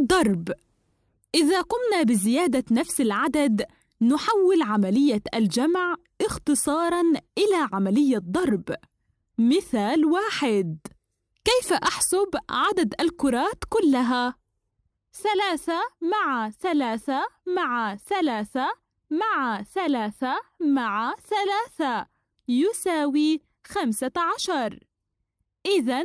الضرب إذا قمنا بزيادة نفس العدد نحول عملية الجمع اختصارا إلى عملية ضرب مثال واحد كيف أحسب عدد الكرات كلها؟ ثلاثة مع ثلاثة مع ثلاثة مع ثلاثة مع ثلاثة يساوي خمسة عشر إذن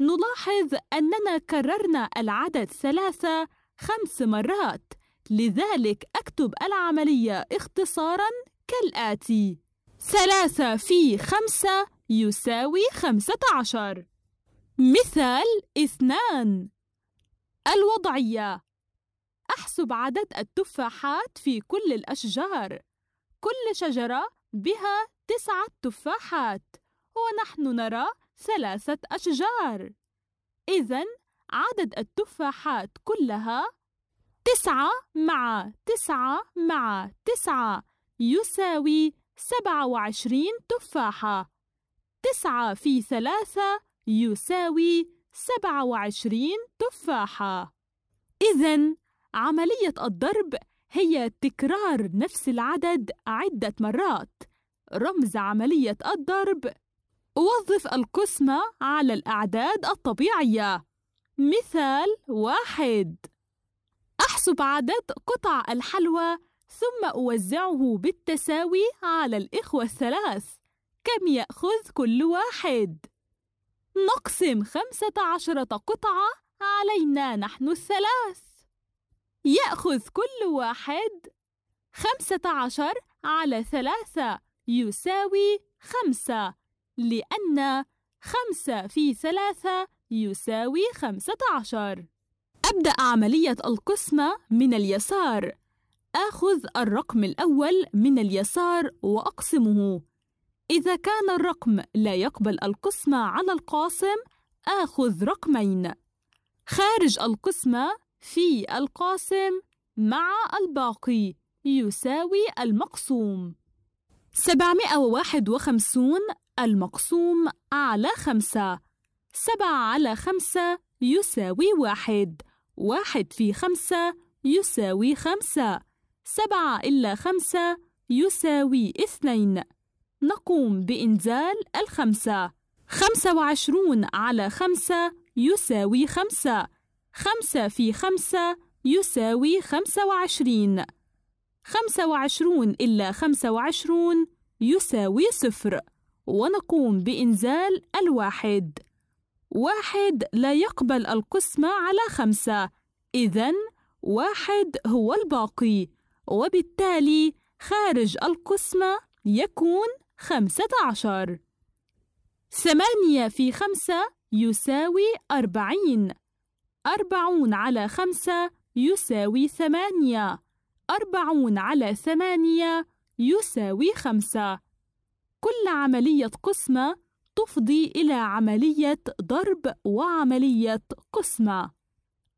نلاحظ أننا كررنا العدد ثلاثة خمس مرات لذلك أكتب العملية اختصارا كالآتي ثلاثة في خمسة يساوي خمسة عشر مثال اثنان الوضعية أحسب عدد التفاحات في كل الأشجار كل شجرة بها تسعة تفاحات ونحن نرى ثلاثة أشجار إذا عدد التفاحات كلها تسعة مع تسعة مع تسعة يساوي سبعة وعشرين تفاحة تسعة في ثلاثة يساوي سبعة وعشرين تفاحة إذا عملية الضرب هي تكرار نفس العدد عدة مرات رمز عملية الضرب أوظف القسمة على الأعداد الطبيعية مثال واحد أحسب عدد قطع الحلوى ثم أوزعه بالتساوي على الإخوة الثلاث كم يأخذ كل واحد؟ نقسم خمسة عشرة قطعة علينا نحن الثلاث يأخذ كل واحد خمسة عشر على ثلاثة يساوي خمسة لأن خمسة في ثلاثة يساوي خمسة عشر أبدأ عملية القسمة من اليسار آخذ الرقم الأول من اليسار وأقسمه إذا كان الرقم لا يقبل القسمة على القاسم آخذ رقمين خارج القسمة في القاسم مع الباقي يساوي المقسوم 751 المقسوم على خمسة سبعة على خمسة يساوي واحد واحد في خمسة يساوي خمسة سبعة إلا خمسة يساوي اثنين نقوم بإنزال الخمسة خمسة وعشرون على خمسة يساوي خمسة خمسة في خمسة يساوي خمسة وعشرين خمسة وعشرون إلا خمسة وعشرون يساوي صفر ونقوم بإنزال الواحد واحد لا يقبل القسمة على خمسة إذا واحد هو الباقي وبالتالي خارج القسمة يكون خمسة عشر ثمانية في خمسة يساوي أربعين أربعون على خمسة يساوي ثمانية أربعون على ثمانية يساوي خمسة كل عملية قسمة تفضي إلى عملية ضرب وعملية قسمة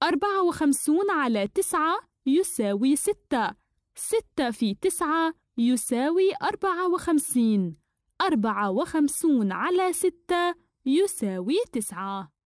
أربعة وخمسون على تسعة يساوي ستة ستة في تسعة يساوي أربعة وخمسين أربعة وخمسون على ستة يساوي تسعة